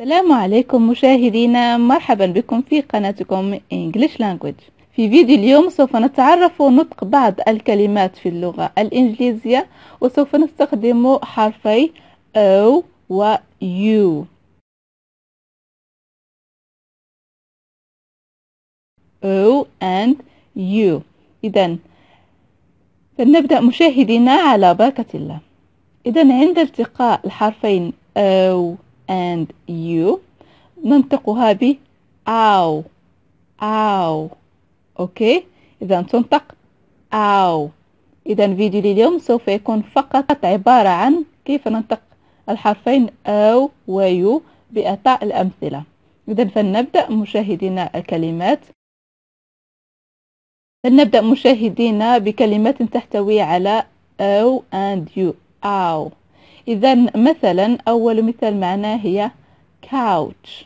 السلام عليكم مشاهدينا مرحبا بكم في قناتكم English Language في فيديو اليوم سوف نتعرف نطق بعض الكلمات في اللغة الإنجليزية وسوف نستخدم حرفي O و U O and U إذا فلنبدأ مشاهدينا على بركة الله إذا عند التقاء الحرفين O and you ننطقها ب أو أو أوكي إذا تنطق أو إذا فيديو لليوم سوف يكون فقط عبارة عن كيف ننطق الحرفين أو ويو بإعطاء الأمثلة إذا فلنبدأ مشاهدينا الكلمات فلنبدأ مشاهدينا بكلمات تحتوي على أو and you أو إذا مثلا أول مثال معنا هي couch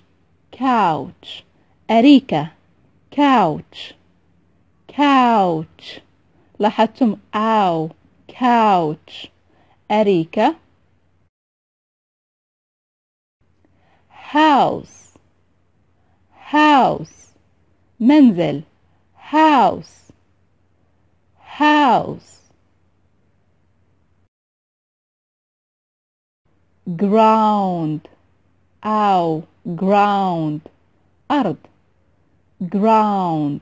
couch أريكة couch couch لاحظتم أو couch أريكة house house منزل house house ground أو ground أرض ground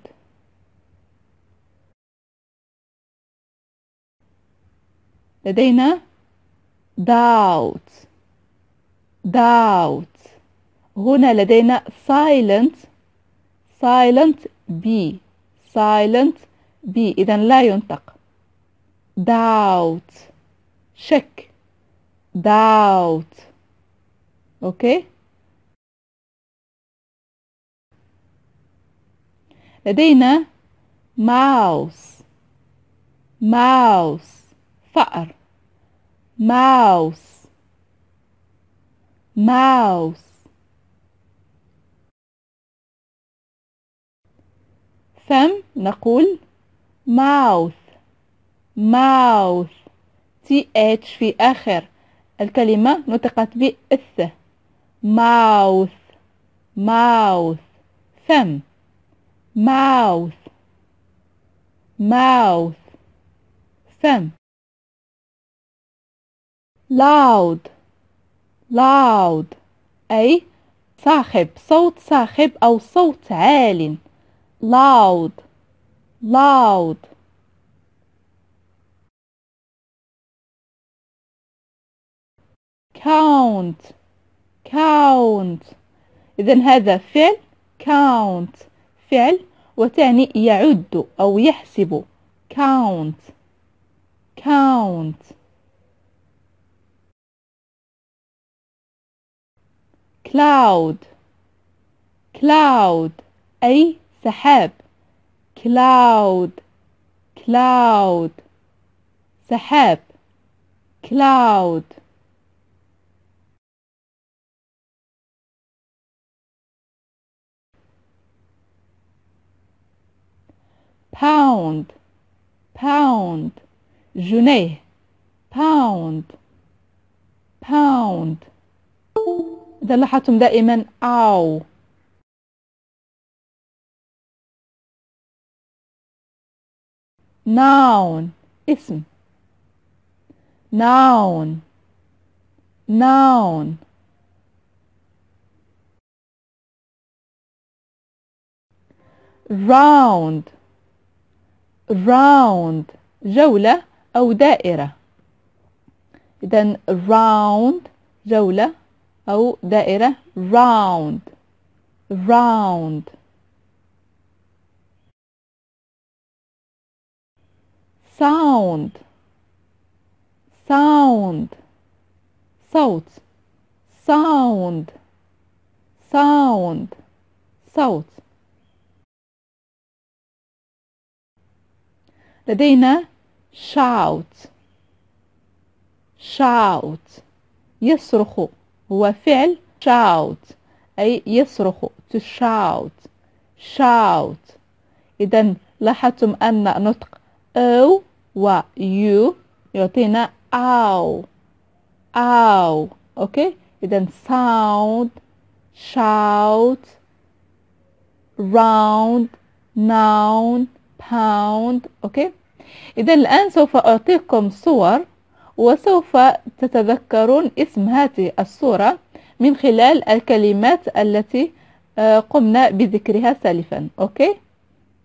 لدينا doubt doubt هنا لدينا silent silent b silent b إذا لا ينطق doubt شك doubt اوكي لدينا mouse mouse فأر mouse mouse فم نقول mouth mouth th في آخر الكلمة نطقت بإس ماوس ماوس فم ماوس ماوس فم loud loud أي صاخب صوت صاخب أو صوت عال loud loud count count إذا هذا فعل count فعل وتعني يعد أو يحسب count count cloud cloud أي سحاب cloud cloud سحاب cloud pound, pound, journée, pound, pound. إذا لاحظتم دائما أو noun اسم noun noun round round جولة أو دائرة إذن round جولة أو دائرة round round sound sound صوت sound sound صوت لدينا shout shout يصرخ هو فعل shout أي يصرخ to shout shout إذا لاحظتم أن نطق أو و يو يعطينا أو أو أوكي إذا sound shout round noun pound أوكي إذا الآن سوف أعطيكم صور وسوف تتذكرون اسم هذه الصورة من خلال الكلمات التي آه، قمنا بذكرها سالفا أوكي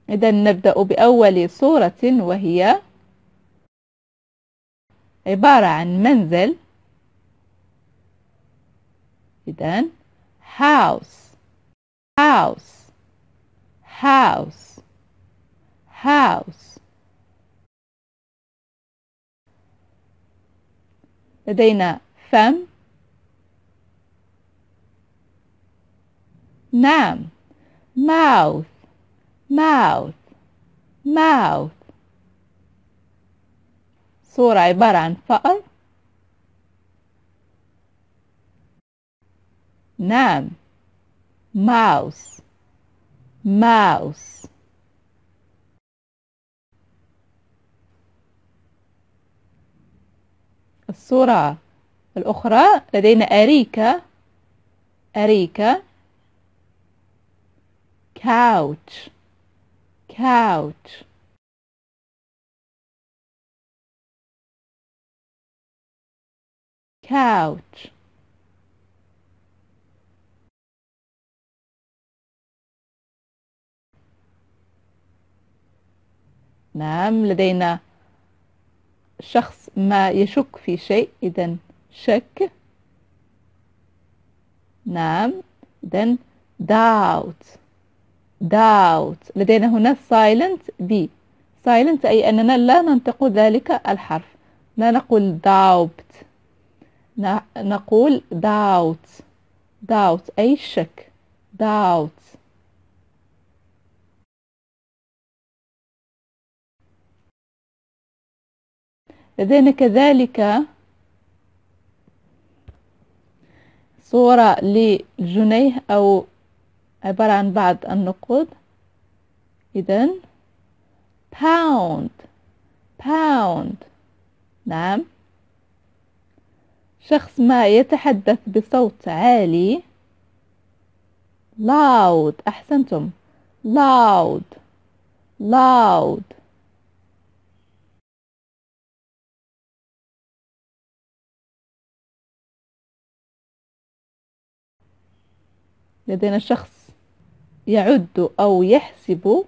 إذا نبدأ بأول صورة وهي عبارة عن منزل إذا house house house house لدينا فم نعم mouth mouth mouth صورة عبارة عن فأر نعم mouse mouse الصورة الأخرى لدينا أريكة أريكة كاوتش كاوتش كاوتش نعم لدينا شخص ما يشك في شيء إذا شك نعم إذا doubt doubt لدينا هنا silent b silent أي أننا لا ننطق ذلك الحرف لا نقول doubt نقول doubt doubt أي شك doubt لدينا كذلك صورة للجنيه أو عبارة عن بعض النقود إذن باوند باوند نعم شخص ما يتحدث بصوت عالي loud أحسنتم loud loud لدينا شخص يعد أو يحسب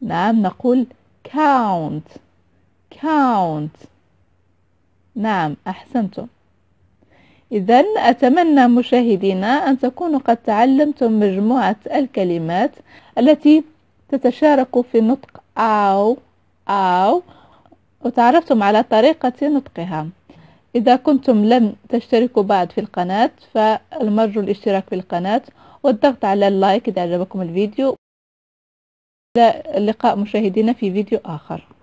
نعم نقول count count نعم أحسنتم إذا أتمنى مشاهدينا أن تكونوا قد تعلمتم مجموعة الكلمات التي تتشارك في نطق أو أو وتعرفتم على طريقة نطقها إذا كنتم لم تشتركوا بعد في القناة فالمرجو الاشتراك في القناة والضغط على اللايك إذا أعجبكم الفيديو إلى اللقاء مشاهدينا في فيديو آخر